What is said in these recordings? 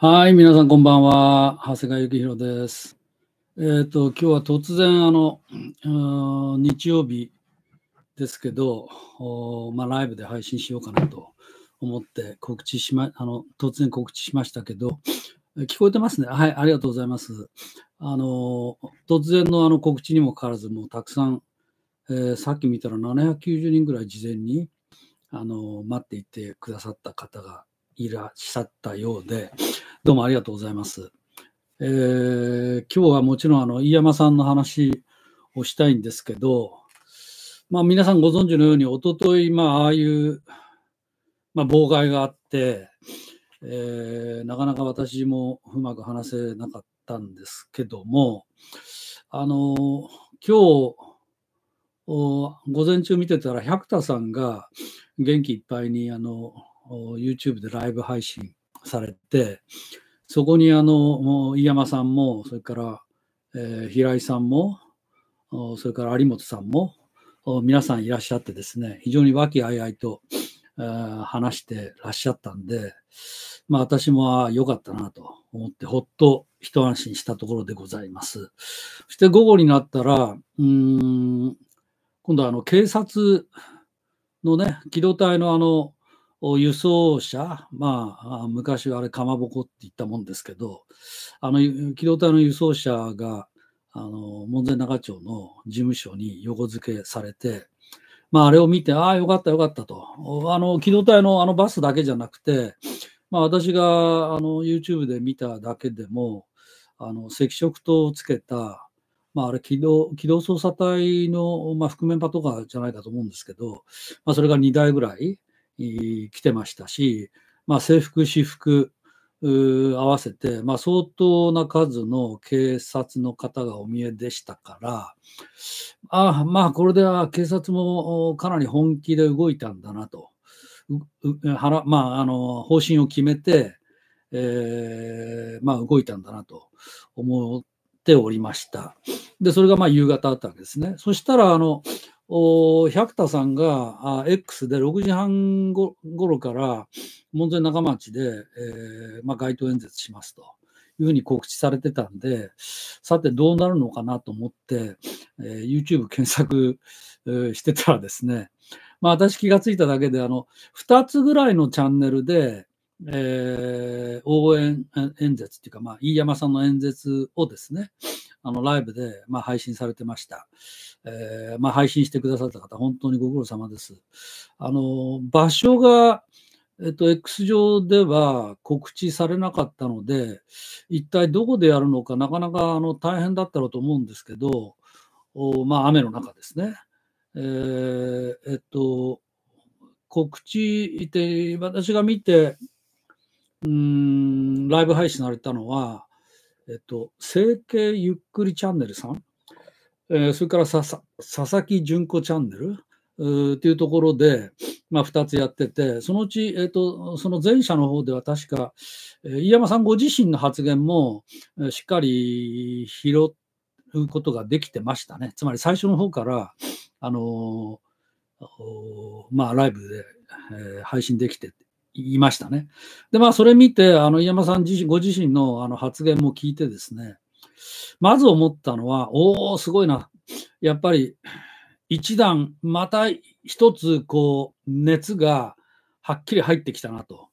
はい、皆さんこんばんは。長谷川幸宏です。えっ、ー、と、今日は突然、あの、日曜日ですけど、まあ、ライブで配信しようかなと思って告知しま、あの、突然告知しましたけど、聞こえてますね。はい、ありがとうございます。あの、突然のあの告知にもかかわらず、もうたくさん、えー、さっき見たら790人ぐらい事前に、あの、待っていてくださった方がいらっしゃったようで、どうもありがとうございます。えー、今日はもちろんあの飯山さんの話をしたいんですけど、まあ、皆さんご存知のように、おととい、まあ、ああいう、まあ、妨害があって、えー、なかなか私もうまく話せなかったんですけども、あの今日午前中見てたら、百田さんが元気いっぱいにあの YouTube でライブ配信されて、そこにあの、飯山さんも、それから、えー、平井さんも、それから有本さんも、皆さんいらっしゃってですね、非常に和気あいあいと、えー、話してらっしゃったんで、まあ私も良かったなと思って、ほっと一安心したところでございます。そして午後になったら、うん、今度はあの警察のね、機動隊のあの、輸送車、まあ、昔はあれ、かまぼこって言ったもんですけど、あの、機動隊の輸送車が、あの、門前仲町の事務所に横付けされて、まあ、あれを見て、ああ、よかったよかったと。あの、機動隊のあのバスだけじゃなくて、まあ、私が、あの、YouTube で見ただけでも、あの、赤色灯をつけた、まあ、あれ機動、機動捜査隊の、まあ、覆面パトカーじゃないかと思うんですけど、まあ、それが2台ぐらい、来てましたし、まあ、制服、私服合わせて、まあ、相当な数の警察の方がお見えでしたから、あまあ、これでは警察もかなり本気で動いたんだなと、はまあ、あの方針を決めて、えーまあ、動いたんだなと思っておりました。で、それがまあ夕方あったわけですね。そしたら、あの、百田さんがあ X で6時半ごろから門前仲町で、えーまあ、街頭演説しますというふうに告知されてたんで、さてどうなるのかなと思って、えー、YouTube 検索、えー、してたらですね、まあ、私気がついただけで、あの2つぐらいのチャンネルで、えー、応援演説っていうか、まあ、飯山さんの演説をですね、あのライブで、まあ、配信されてました。えー、まあ、配信してくださった方、本当にご苦労様です。あの、場所が、えっと、X 上では告知されなかったので、一体どこでやるのか、なかなかあの大変だったろうと思うんですけど、おまあ、雨の中ですね。えー、えっと、告知って、私が見て、うん、ライブ配信されたのは、えっと、整形ゆっくりチャンネルさん、えー、それから佐々木純子チャンネル、っていうところで、まあ、2つやってて、そのうち、えっと、その前者の方では確か、え飯山さんご自身の発言も、しっかり拾うことができてましたね。つまり最初の方から、あのー、まあ、ライブで、えー、配信できていましたね。で、まあ、それ見て、あの、飯山さん自身、ご自身のあの発言も聞いてですね、まず思ったのは、おおすごいな。やっぱり、一段、また一つ、こう、熱がはっきり入ってきたなと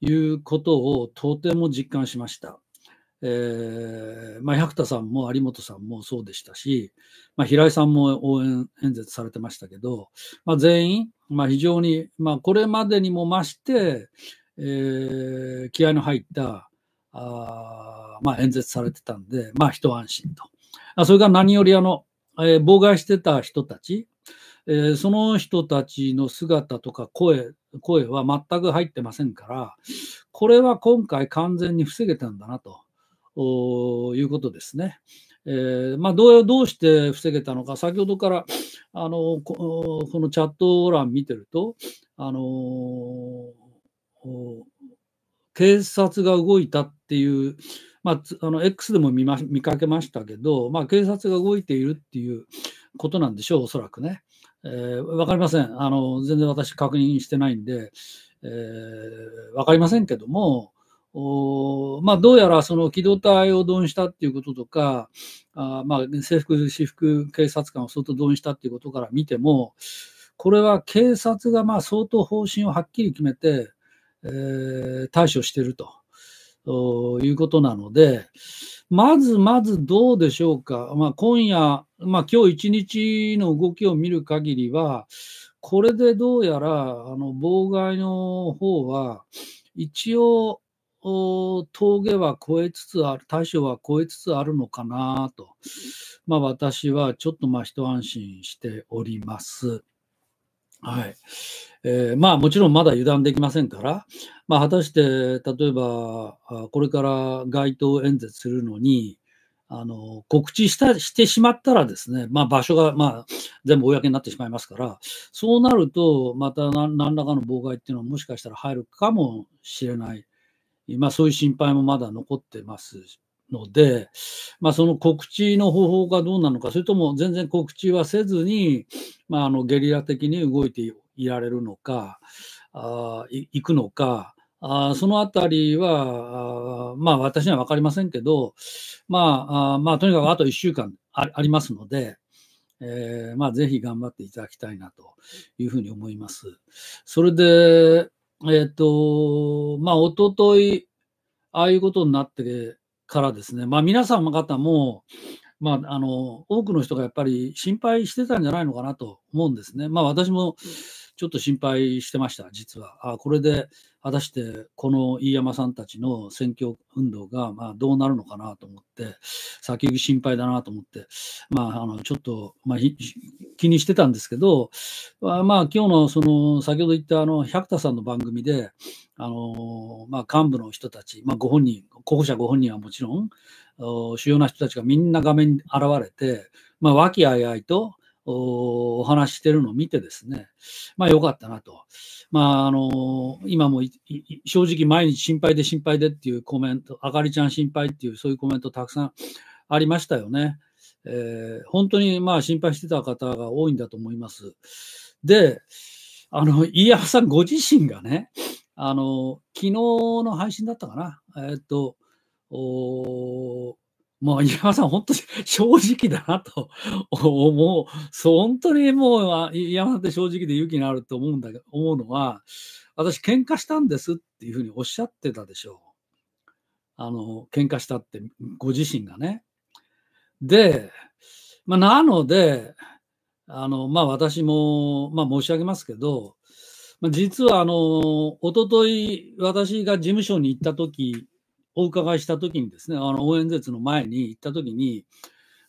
いうことをとても実感しました。えー、まあ、百田さんも有本さんもそうでしたし、まあ、平井さんも応援演説されてましたけど、まあ、全員、まあ、非常に、まあ、これまでにも増して、えー、気合の入ったあ、まあ、演説されてたんで、まあ、一安心と。それが何よりあの、えー、妨害してた人たち、えー、その人たちの姿とか声、声は全く入ってませんから、これは今回完全に防げたんだなと。いうことですね。えーまあ、どうどうして防げたのか、先ほどからあのこのチャット欄見てると、あの警察が動いたっていう、まあ、あの X でも見ま見かけましたけど、まあ、警察が動いているっていうことなんでしょう、おそらくね。えー、分かりませんあの、全然私確認してないんで、えー、分かりませんけども、おまあ、どうやらその機動隊を動員したっていうこととか、あまあ、制服、私服警察官を相当動員したっていうことから見ても、これは警察がまあ相当方針をはっきり決めて、えー、対処してると。いうことなので、まずまずどうでしょうか。まあ、今夜、まあ、今日一日の動きを見る限りは、これでどうやら、あの、妨害の方は、一応、峠は越えつつある、大将は越えつつあるのかなと、まあ、私はちょっとまあ一安心しております。はいえー、まあもちろんまだ油断できませんから、まあ、果たして例えばこれから街頭演説するのにあの告知したしてしまったらですね、まあ、場所が、まあ、全部公になってしまいますからそうなるとまた何らかの妨害っていうのはもしかしたら入るかもしれない。まあ、そういう心配もまだ残ってますので、まあ、その告知の方法がどうなのか、それとも全然告知はせずに、まあ、あのゲリラ的に動いていられるのか、あいくのか、あそのあたりは、あまあ、私には分かりませんけど、まあ、あまあ、とにかくあと1週間あありますので、えー、まあ、ぜひ頑張っていただきたいなというふうに思います。それで、えっ、ー、と、まあ、おととい、ああいうことになってからですね、まあ、皆様方も、まあ、あの、多くの人がやっぱり心配してたんじゃないのかなと思うんですね。まあ、私もちょっと心配してました、実は。あこれで果たしてこの飯山さんたちの選挙運動がまあどうなるのかなと思って、先行き心配だなと思って、まあ、あのちょっと、まあ、気にしてたんですけど、まあ、今日のその先ほど言ったあの百田さんの番組で、あのまあ、幹部の人たち、まあ、ご本人、候補者ご本人はもちろん、主要な人たちがみんな画面に現れて、まあ、和気あいあいと、お話してるのを見てですね、まあよかったなと。まああのー、今も正直毎日心配で心配でっていうコメント、あかりちゃん心配っていうそういうコメントたくさんありましたよね。えー、本当にまあ心配してた方が多いんだと思います。で、あの、飯山さんご自身がね、あの、昨日の配信だったかな。えー、っと、おもう、岩山さん、本当に正直だなと思う。そう、本当にもう、岩山さんって正直で勇気のあると思うんだけど、思うのは、私、喧嘩したんですっていうふうにおっしゃってたでしょう。あの、喧嘩したって、ご自身がね。で、まあ、なので、あの、まあ、私も、まあ、申し上げますけど、まあ、実は、あの、おととい、私が事務所に行った時お伺いしたときにですね、あの応援演説の前に行ったときに、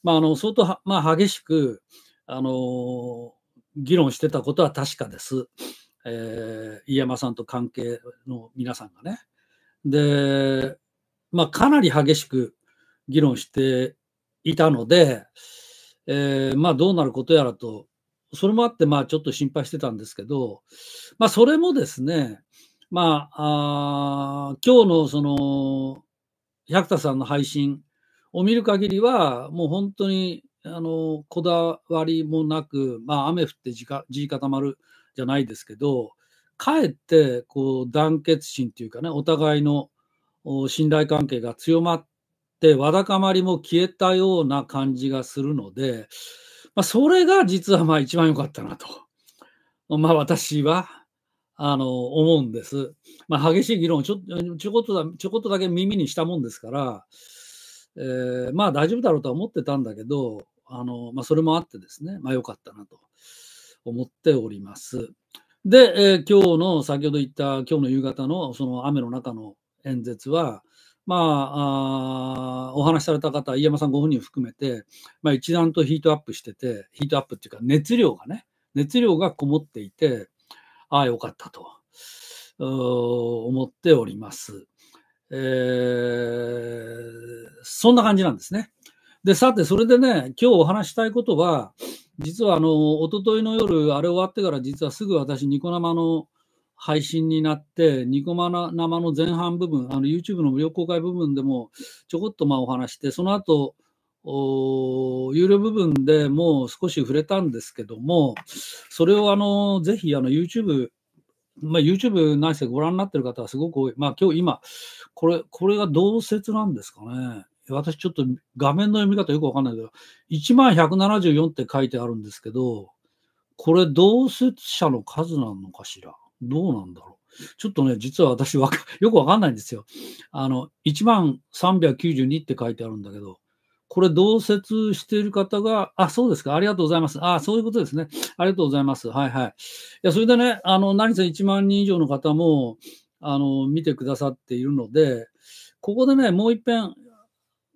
まあ、あの相当まあ、激しくあの議論してたことは確かです、えー、飯山さんと関係の皆さんがね。で、まあ、かなり激しく議論していたので、えー、まあ、どうなることやらと、それもあって、まあ、ちょっと心配してたんですけど、まあ、それもですね、まあ、あ今日のその、百田さんの配信を見る限りは、もう本当に、あの、こだわりもなく、まあ、雨降って地固まるじゃないですけど、かえって、こう、団結心というかね、お互いの信頼関係が強まって、わだかまりも消えたような感じがするので、まあ、それが実はまあ一番良かったなと。まあ私はあの、思うんです。まあ、激しい議論をちょちょこっとだ、ちょこっとだけ耳にしたもんですから、えー、まあ大丈夫だろうとは思ってたんだけど、あの、まあ、それもあってですね、まあ良かったなと思っております。で、えー、今日の、先ほど言った今日の夕方のその雨の中の演説は、まあ、あお話しされた方、飯山さんご本人含めて、まあ、一段とヒートアップしてて、ヒートアップっていうか熱量がね、熱量がこもっていて、ああ、よかったと思っております。えー、そんな感じなんですね。で、さて、それでね、今日お話したいことは、実はあの、おとといの夜、あれ終わってから実はすぐ私、ニコ生の配信になって、ニコ生の前半部分、あの YouTube の無料公開部分でもちょこっとまあお話して、その後、有料部分でもう少し触れたんですけども、それをあのぜひあの YouTube、まあ、YouTube ないご覧になってる方はすごく多い。まあ今日今、これ、これが同説なんですかね。私ちょっと画面の読み方よくわかんないけど、1174って書いてあるんですけど、これ同説者の数なのかしらどうなんだろうちょっとね、実は私わよくわかんないんですよ。あの、1392って書いてあるんだけど、これ同説している方が、あ、そうですか、ありがとうございます。あ、そういうことですね。ありがとうございます。はいはい。いや、それでね、あの、何せ1万人以上の方も、あの、見てくださっているので、ここでね、もう一遍、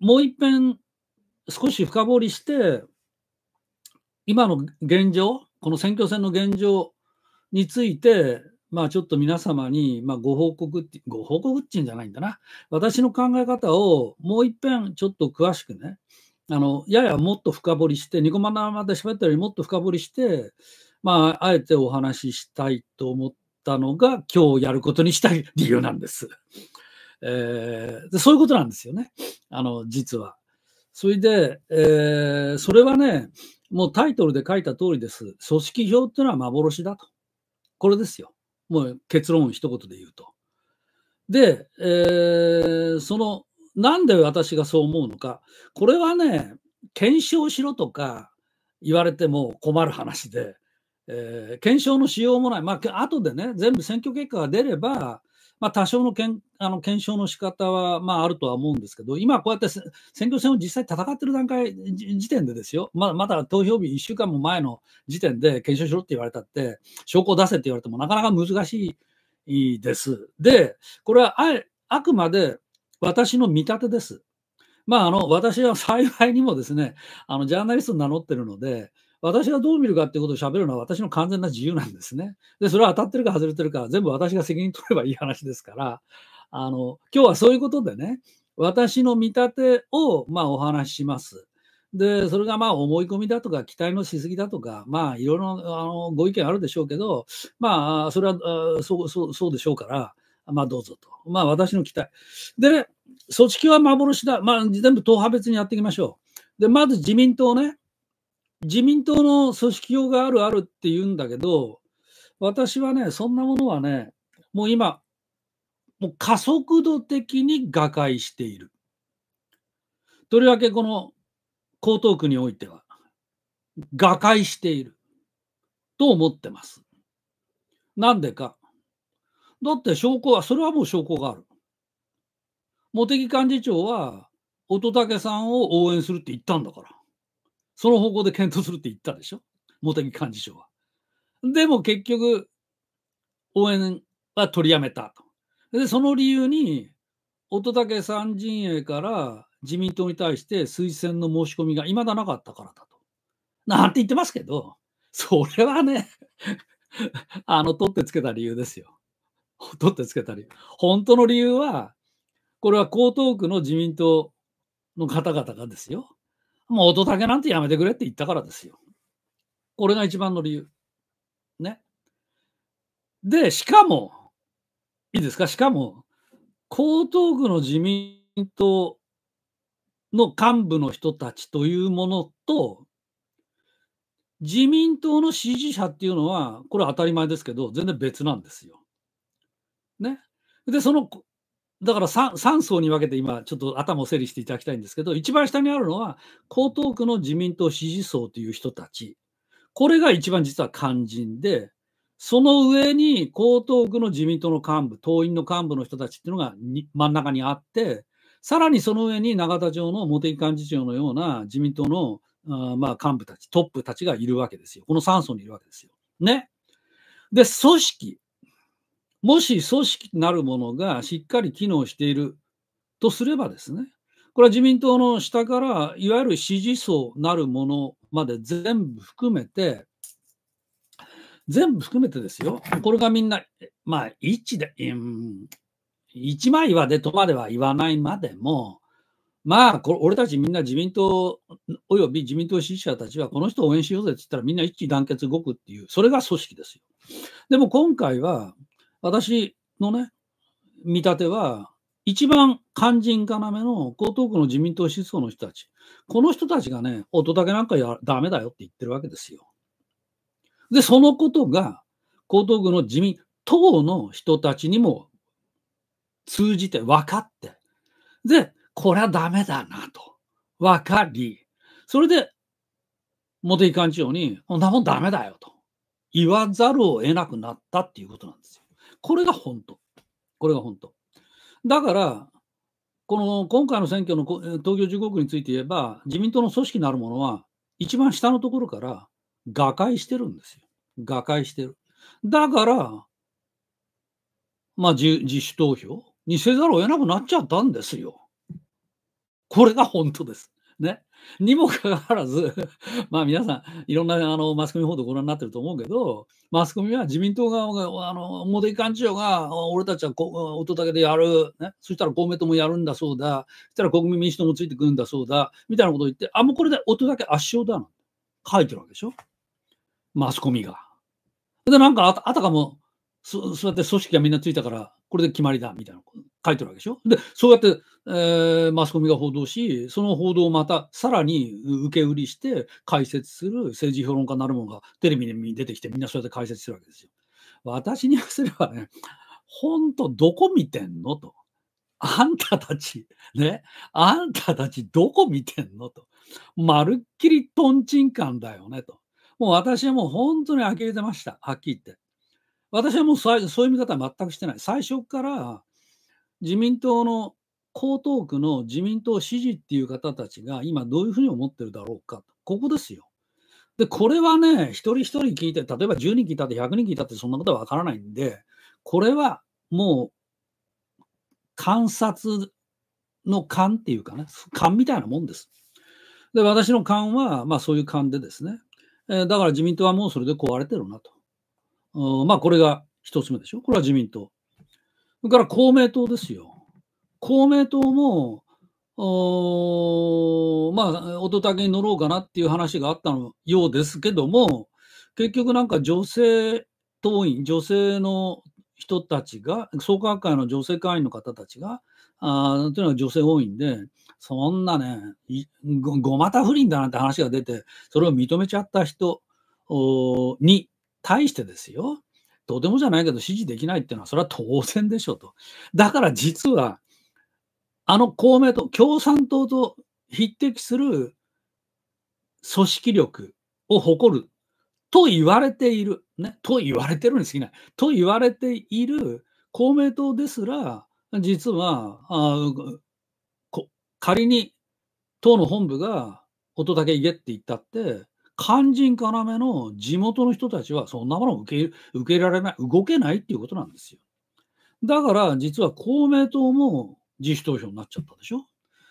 もう一遍、少し深掘りして、今の現状、この選挙戦の現状について、まあちょっと皆様に、まあ、ご報告って、ご報告っていうんじゃないんだな。私の考え方をもう一遍ちょっと詳しくね、あの、ややもっと深掘りして、ニコマナまで喋ったよりもっと深掘りして、まあ、あえてお話ししたいと思ったのが、今日やることにした理由なんです。えー、そういうことなんですよね。あの、実は。それで、えー、それはね、もうタイトルで書いた通りです。組織票っていうのは幻だと。これですよ。もう結論を一言で言うと。で、えー、その、なんで私がそう思うのか。これはね、検証しろとか言われても困る話で、えー、検証のしようもない。まあ、後でね、全部選挙結果が出れば、まあ、多少のけんあの検証の仕方は、まあ、あるとは思うんですけど、今こうやって選挙戦を実際戦ってる段階、時点でですよ、ままだ投票日1週間も前の時点で検証しろって言われたって、証拠を出せって言われてもなかなか難しいです。で、これはああくまで私の見立てです。まあ、あの、私は幸いにもですね、あの、ジャーナリストに名乗ってるので、私がどう見るかっていうことを喋るのは私の完全な自由なんですね。で、それは当たってるか外れてるか、全部私が責任取ればいい話ですから、あの、今日はそういうことでね、私の見立てを、まあ、お話しします。で、それがまあ思い込みだとか、期待のしすぎだとか、まあいろいろあのご意見あるでしょうけど、まあそれはあそうそうそうでしょうから、まあどうぞと。まあ私の期待。で、組織は幻だ。まあ全部党派別にやっていきましょう。で、まず自民党ね。自民党の組織票があるあるって言うんだけど、私はね、そんなものはね、もう今、もう加速度的に瓦解している。とりわけこの江東区においては、瓦解していると思ってます。なんでか。だって証拠は、それはもう証拠がある。茂木幹事長は、乙武さんを応援するって言ったんだから。その方向で検討するって言ったでしょ茂木幹事長は。でも結局、応援は取りやめたと。で、その理由に、乙武さん陣営から自民党に対して推薦の申し込みがいまだなかったからだと。なんて言ってますけど、それはね あの、取ってつけた理由ですよ。取ってつけた理由。本当の理由は、これは江東区の自民党の方々がですよ。もう音だけなんてやめてくれって言ったからですよ。これが一番の理由。ね。で、しかも、いいですか、しかも、江東区の自民党の幹部の人たちというものと、自民党の支持者っていうのは、これは当たり前ですけど、全然別なんですよ。ね。で、そのだから 3, 3層に分けて今、ちょっと頭を整理していただきたいんですけど、一番下にあるのは、江東区の自民党支持層という人たち。これが一番実は肝心で、その上に江東区の自民党の幹部、党員の幹部の人たちっていうのが真ん中にあって、さらにその上に永田町の茂木幹事長のような自民党のあまあ幹部たち、トップたちがいるわけですよ。この3層にいるわけですよ。ね。で、組織。もし組織なるものがしっかり機能しているとすればですね、これは自民党の下から、いわゆる支持層なるものまで全部含めて、全部含めてですよ、これがみんな、まあ、一で、うん、一枚岩でとまでは言わないまでも、まあこれ、俺たちみんな自民党および自民党支持者たちは、この人を応援しようぜって言ったら、みんな一致団結動くっていう、それが組織ですよ。でも今回は、私のね、見立ては、一番肝心要の江東区の自民党思想の人たち、この人たちがね、音だけなんかやダメだよって言ってるわけですよ。で、そのことが江東区の自民党の人たちにも通じて分かって、で、これはダメだなと分かり、それで茂木幹事長に、こんなもんダメだよと言わざるを得なくなったっていうことなんですよ。これが本当。これが本当。だから、この今回の選挙の東京地獄区について言えば、自民党の組織なるものは、一番下のところから瓦解してるんですよ。瓦解してる。だから、まあ、自主投票にせざるを得なくなっちゃったんですよ。これが本当です。ね。にもかかわらず、まあ皆さん、いろんなあのマスコミ報道ご覧になってると思うけど、マスコミは自民党側が、あの、茂木幹事長が、俺たちはこ音だけでやる、ね、そしたら公明党もやるんだそうだ、そしたら国民民主党もついてくるんだそうだ、みたいなことを言って、あ、もうこれで音だけ圧勝だな書いてるわけでしょ。マスコミが。で、なんかあたかもそ、そうやって組織がみんなついたから、これで決まりだ、みたいなこと。書いてるわけでしょ。で、そうやって、えー、マスコミが報道し、その報道をまたさらに受け売りして解説する政治評論家なるものがテレビに出てきて、みんなそうやって解説するわけですよ。私にすればね、本当、どこ見てんのと。あんたたち、ね、あんたたちどこ見てんのと。まるっきりとんちんかんだよねと。もう私はもう本当に呆れてました。はっきり言って。私はもうそういう見方は全くしてない。最初から自民党の江東区の自民党支持っていう方たちが今どういうふうに思ってるだろうか、ここですよ。で、これはね、一人一人聞いて、例えば10人聞いたって100人聞いたってそんなことはわからないんで、これはもう観察の勘っていうかね、勘みたいなもんです。で、私の勘は、まあそういう勘でですね、えー、だから自民党はもうそれで壊れてるなと。まあこれが一つ目でしょ。これは自民党。それから公明党ですよ。公明党も、おまあ、音けに乗ろうかなっていう話があったのようですけども、結局なんか女性党員、女性の人たちが、創価学会の女性会員の方たちが、あというのは女性多いんで、そんなね、ごごまた不倫だなんて話が出て、それを認めちゃった人に対してですよ、とてもじゃないけど支持できないっていうのは、それは当然でしょうと。だから実は、あの公明党、共産党と匹敵する組織力を誇ると言われている、ね、と言われてるに過ぎない、と言われている公明党ですら、実は、あ仮に党の本部が音だけ言えって言ったって、肝心要の地元の人たちはそんなものを受け受けられない、動けないっていうことなんですよ。だから実は公明党も自主投票になっちゃったでしょ。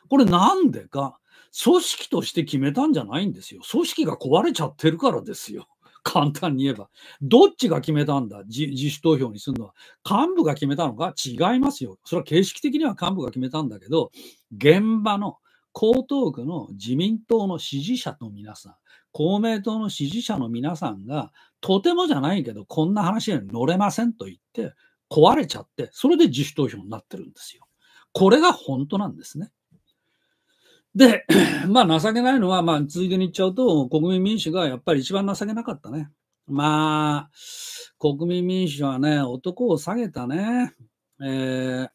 これなんでか、組織として決めたんじゃないんですよ。組織が壊れちゃってるからですよ。簡単に言えば。どっちが決めたんだ自主投票にするのは。幹部が決めたのか違いますよ。それは形式的には幹部が決めたんだけど、現場の江東区の自民党の支持者の皆さん、公明党の支持者の皆さんが、とてもじゃないけど、こんな話に乗れませんと言って、壊れちゃって、それで自主投票になってるんですよ。これが本当なんですね。で、まあ情けないのは、まあ続いてに言っちゃうと、国民民主がやっぱり一番情けなかったね。まあ、国民民主はね、男を下げたね。えー、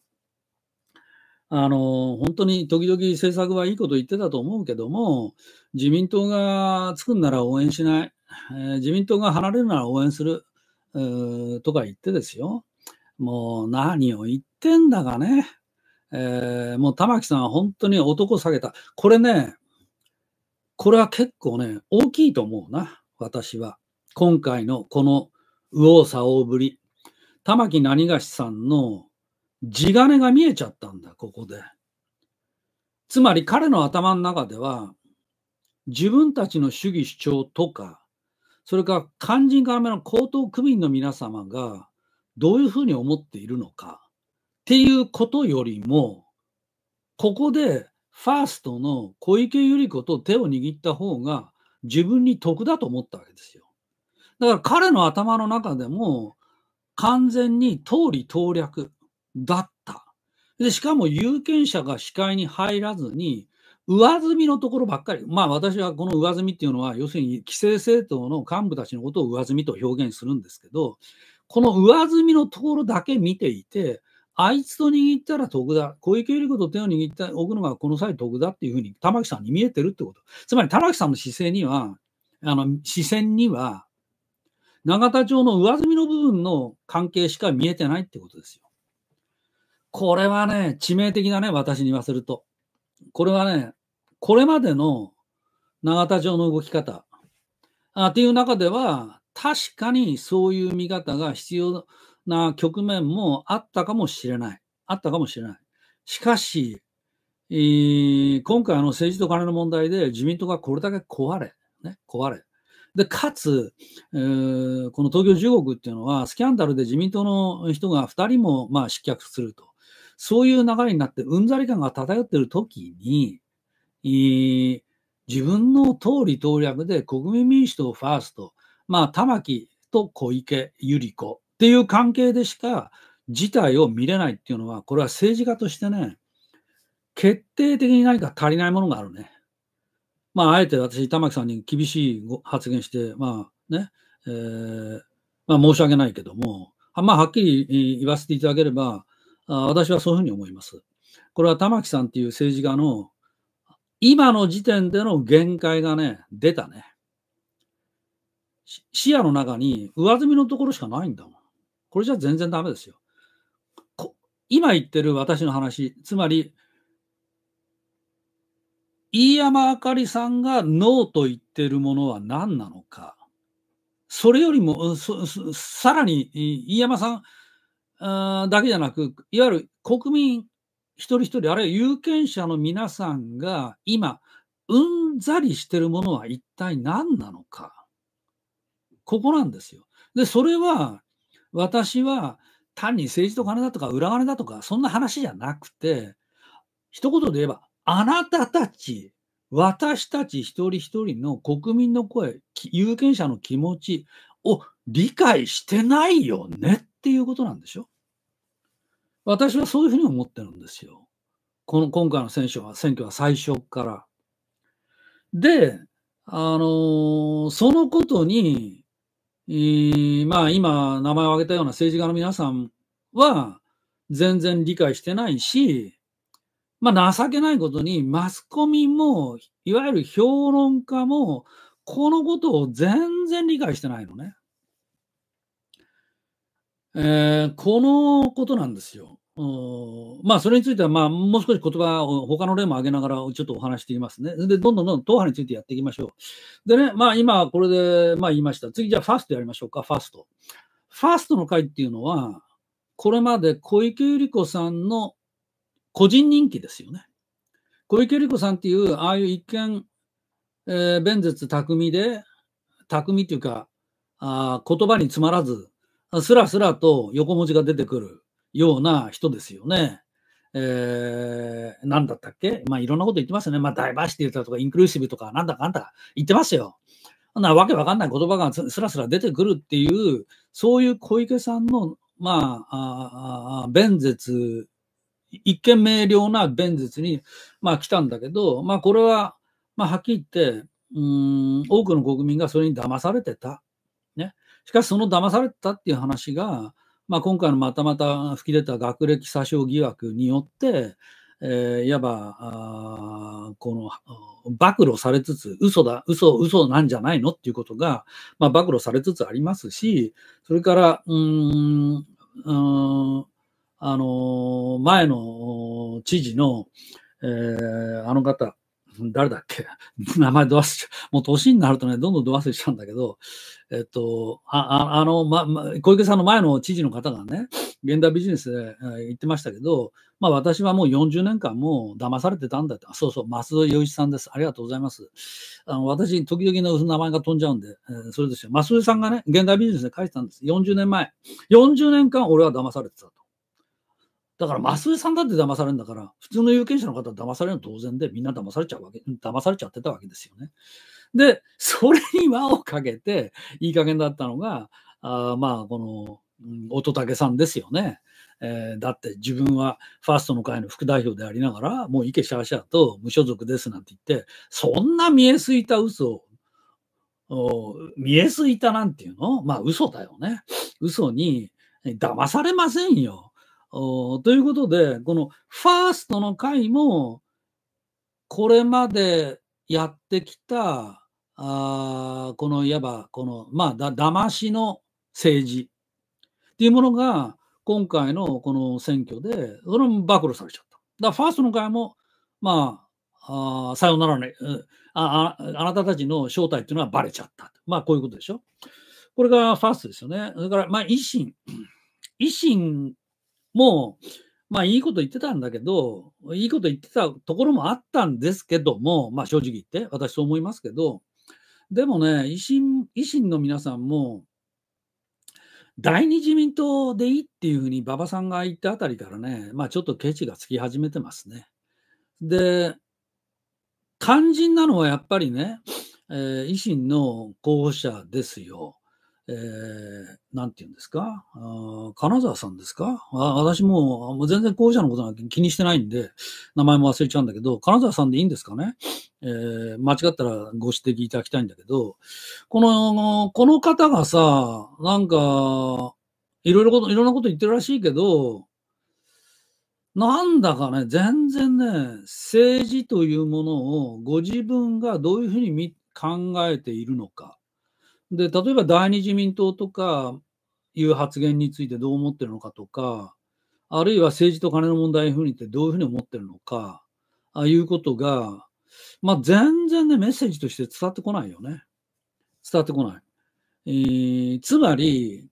あの、本当に時々政策はいいこと言ってたと思うけども、自民党がつくんなら応援しない、えー、自民党が離れるなら応援する、えー、とか言ってですよ。もう何を言ってんだかね。えー、もう玉木さんは本当に男下げた。これね、これは結構ね、大きいと思うな、私は。今回のこの右往左往ぶり。玉木何がしさんの地金が見えちゃったんだ、ここで。つまり彼の頭の中では、自分たちの主義主張とか、それから肝心からめの高等区民の皆様がどういうふうに思っているのかっていうことよりも、ここでファーストの小池百合子と手を握った方が自分に得だと思ったわけですよ。だから彼の頭の中でも完全に通り投略、だった。で、しかも有権者が視界に入らずに、上積みのところばっかり、まあ私はこの上積みっていうのは、要するに規制政党の幹部たちのことを上積みと表現するんですけど、この上積みのところだけ見ていて、あいつと握ったら得だ、小池百合子と手を握っておくのがこの際得だっていうふうに、玉木さんに見えてるってこと。つまり玉木さんの姿勢には、あの視線には、永田町の上積みの部分の関係しか見えてないってことですよ。これはね、致命的だね、私に言わせると。これはね、これまでの永田町の動き方あっていう中では、確かにそういう見方が必要な局面もあったかもしれない。あったかもしれない。しかし、えー、今回の政治と金の問題で自民党がこれだけ壊れ、ね、壊れ。で、かつ、えー、この東京1国っていうのは、スキャンダルで自民党の人が2人も、まあ、失脚すると。そういう流れになってうんざり感が漂ってる時に、えー、自分の通り党略で国民民主党ファースト、まあ、玉木と小池百合子っていう関係でしか事態を見れないっていうのは、これは政治家としてね、決定的に何か足りないものがあるね。まあ、あえて私、玉木さんに厳しい発言して、まあね、えー、まあ申し訳ないけども、まあ、はっきり言わせていただければ、あ私はそういうふうに思います。これは玉木さんっていう政治家の今の時点での限界がね、出たね。視野の中に上積みのところしかないんだもん。これじゃ全然ダメですよ。今言ってる私の話、つまり、飯山あかりさんがノーと言ってるものは何なのか。それよりも、さらに飯山さん、だけじゃなく、いわゆる国民一人一人、あるいは有権者の皆さんが今、うんざりしてるものは一体何なのか。ここなんですよ。で、それは、私は単に政治と金だとか裏金だとか、そんな話じゃなくて、一言で言えば、あなたたち、私たち一人一人の国民の声、有権者の気持ちを理解してないよねっていうことなんでしょ私はそういうふうに思ってるんですよ。この今回の選挙は選挙は最初から。で、あのそのことに、えー、まあ今名前を挙げたような政治家の皆さんは全然理解してないし、まあ情けないことにマスコミもいわゆる評論家もこのことを全然理解してないのね。えー、このことなんですよ。まあ、それについては、まあ、もう少し言葉を他の例も挙げながらちょっとお話していますね。で、どんどんどんどん党派についてやっていきましょう。でね、まあ、今、これで、まあ、言いました。次、じゃあ、ファーストやりましょうか、ファースト。ファーストの会っていうのは、これまで小池百合子さんの個人人気ですよね。小池百合子さんっていう、ああいう一見、えー、弁舌巧みで、巧みというか、あ言葉に詰まらず、すらすらと横文字が出てくるような人ですよね。えー、なんだったっけまあいろんなこと言ってますよね。まあダイバーシティだとかインクルーシブとかなんだかんだ言ってますよ。なわけわかんない言葉がすらすら出てくるっていう、そういう小池さんの、まあ、あ弁舌、一見明瞭な弁舌に、まあ来たんだけど、まあこれは、まあはっきり言って、うん、多くの国民がそれに騙されてた。しかし、その騙されたっていう話が、まあ、今回のまたまた吹き出た学歴詐称疑惑によって、えー、いわばあこの暴露されつつ、嘘だ、嘘、嘘なんじゃないのっていうことが、まあ、暴露されつつありますし、それから、うん、うんあの前の知事の、えー、あの方、誰だっけ 名前ど忘れちゃう。もう年になるとね、どんどんど忘れちゃうんだけど、えっと、ああの、ま、小池さんの前の知事の方がね、現代ビジネスで言ってましたけど、まあ私はもう40年間もう騙されてたんだって。そうそう、松戸洋一さんです。ありがとうございます。あの私、時々の名前が飛んじゃうんで、えー、それですよ。松戸さんがね、現代ビジネスで書いてたんです。40年前。40年間俺は騙されてたと。だから、マスウさんだって騙されるんだから、普通の有権者の方は騙されるの当然で、みんな騙されちゃうわけ、騙されちゃってたわけですよね。で、それに輪をかけて、いい加減だったのが、あまあ、この、乙武さんですよね。えー、だって自分はファーストの会の副代表でありながら、もう池シャーシャーと無所属ですなんて言って、そんな見えすいた嘘をお見えすいたなんていうのまあ嘘だよね。嘘に騙されませんよ。ということで、このファーストの回も、これまでやってきた、あこのいわば、この、まあ、だ、騙しの政治っていうものが、今回のこの選挙で、それも暴露されちゃった。だファーストの会も、まあ、あさよならね、ああ、あなたたちの正体っていうのはバレちゃった。まあ、こういうことでしょ。これがファーストですよね。それから、まあ、維新。維新もう、まあいいこと言ってたんだけど、いいこと言ってたところもあったんですけども、まあ正直言って、私そう思いますけど、でもね、維新維新の皆さんも、第二自民党でいいっていうふうに馬場さんが言ったあたりからね、まあちょっとケチがつき始めてますね。で、肝心なのはやっぱりね、えー、維新の候補者ですよ。えー、なんて言うんですかあ金沢さんですかあ私もう全然後者のことなんて気にしてないんで、名前も忘れちゃうんだけど、金沢さんでいいんですかねえー、間違ったらご指摘いただきたいんだけど、この、この方がさ、なんか、いろいろこと、いろんなこと言ってるらしいけど、なんだかね、全然ね、政治というものをご自分がどういうふうに考えているのか。で、例えば第二自民党とかいう発言についてどう思ってるのかとか、あるいは政治と金の問題にってどういうふうに思ってるのか、ああいうことが、まあ、全然ね、メッセージとして伝わってこないよね。伝わってこない。えー、つまり、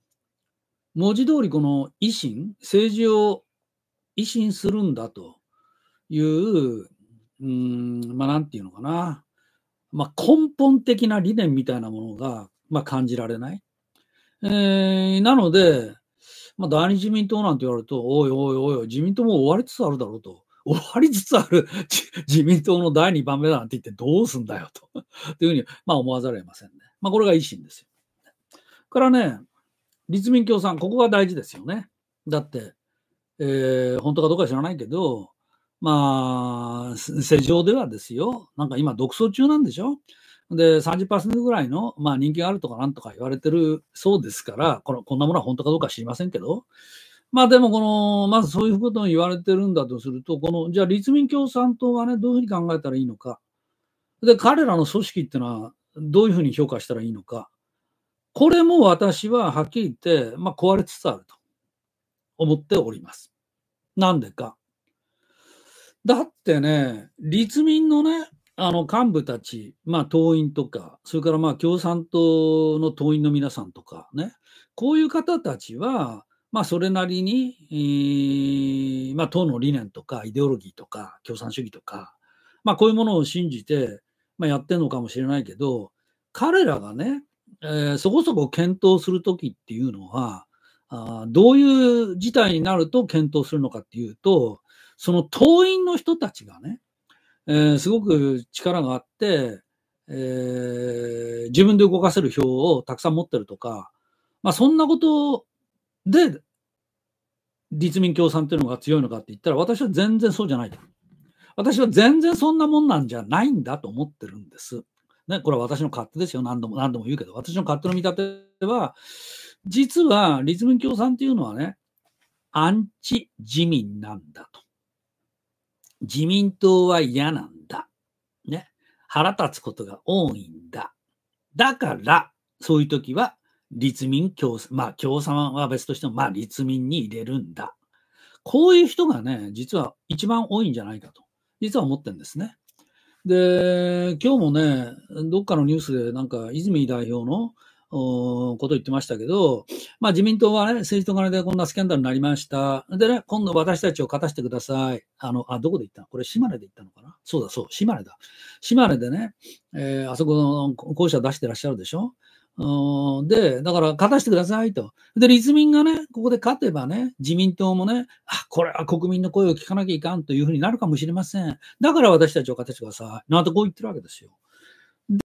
文字通りこの維新、政治を維新するんだという、うん、まあ、なんていうのかな。まあ、根本的な理念みたいなものがまあ、感じられない。えー、なので、まあ、第二自民党なんて言われると、おいおいおいおい、自民党も終わりつつあるだろうと。終わりつつある自民党の第2番目だなんて言ってどうすんだよとというふうに、まあ、思わざるを得ませんね。まあ、これが維新ですよ。からね、立民共産、ここが大事ですよね。だって、えー、本当かどうか知らないけど、まあ、世情ではですよ。なんか今、独走中なんでしょで、30%ぐらいの、まあ、人気があるとかなんとか言われてるそうですから、このこんなものは本当かどうか知りませんけど、まあでも、この、まずそういうことを言われてるんだとすると、この、じゃあ立民共産党はね、どういうふうに考えたらいいのか。で、彼らの組織っていうのは、どういうふうに評価したらいいのか。これも私ははっきり言って、まあ壊れつつあると思っております。なんでか。だってね、立民のね、あの幹部たち、まあ、党員とか、それからまあ共産党の党員の皆さんとかね、こういう方たちは、まあ、それなりに、えー、まあ、党の理念とか、イデオロギーとか、共産主義とか、まあ、こういうものを信じて、まあ、やってるのかもしれないけど、彼らがね、えー、そこそこ検討するときっていうのはあ、どういう事態になると検討するのかっていうと、その党員の人たちがね、えー、すごく力があって、えー、自分で動かせる票をたくさん持ってるとか、まあ、そんなことで立民共産というのが強いのかって言ったら私は全然そうじゃないと。私は全然そんなもんなんじゃないんだと思ってるんです。ね、これは私の勝手ですよ。何度も何度も言うけど、私の勝手の見立ては、実は立民共産っていうのはね、アンチ自民なんだと。自民党は嫌なんだ。ね。腹立つことが多いんだ。だから、そういう時は立民共、まあ共産は別としても、まあ立民に入れるんだ。こういう人がね、実は一番多いんじゃないかと、実は思ってるんですね。で、今日もね、どっかのニュースでなんか泉代表のこと言ってましたけど、まあ自民党はね、政治と金でこんなスキャンダルになりました。でね、今度私たちを勝たせてください。あの、あ、どこで行ったのこれ島根で行ったのかなそうだ、そう、島根だ。島根でね、えー、あそこの校舎出してらっしゃるでしょで、だから勝たせてくださいと。で、立民がね、ここで勝てばね、自民党もね、あ、これは国民の声を聞かなきゃいかんというふうになるかもしれません。だから私たちを勝たせてください。なんてこう言ってるわけですよ。